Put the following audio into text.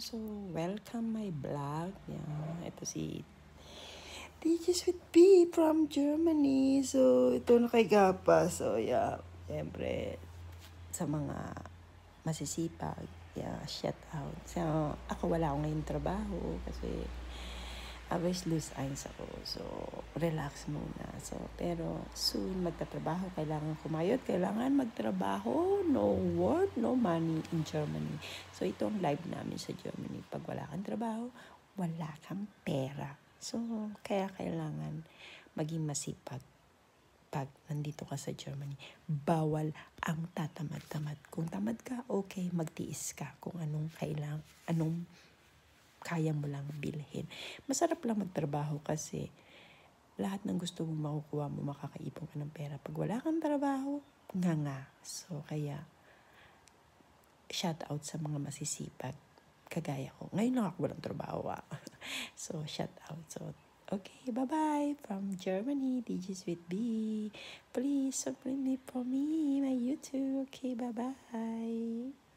So, welcome my vlog. Yeah, Ito si DJ Sweet B from Germany. So, ito na kay Gapa. So, yeah. Siyempre, sa mga masisipag, yeah, shout out. So, ako wala akong ngayon trabaho kasi always loose eyes ako. So, relax muna. So, pero soon magtatrabaho. Kailangan kumayod. Kailangan magtrabaho. No work, no money in Germany. So, ito ang live namin sa Germany. Pag wala kang trabaho, wala kang pera. So, kaya kailangan maging masipag pag nandito ka sa Germany. Bawal ang tatamad-tamad. Kung tamad ka, okay, magtiis ka kung anong kailang, anong kaya mo lang bilhin. Masarap lang magtrabaho kasi lahat ng gusto mong makukuha mo, makakaipon ka ng pera. Pag wala kang trabaho, nga nga. So, kaya, shout out sa mga masisipag kagaya ko. Ngayon lang ako walang trabaho. Ah. so, shout out. So, okay, bye-bye from Germany. DJ Sweet B. Please subscribe me for me, my YouTube. Okay, bye-bye.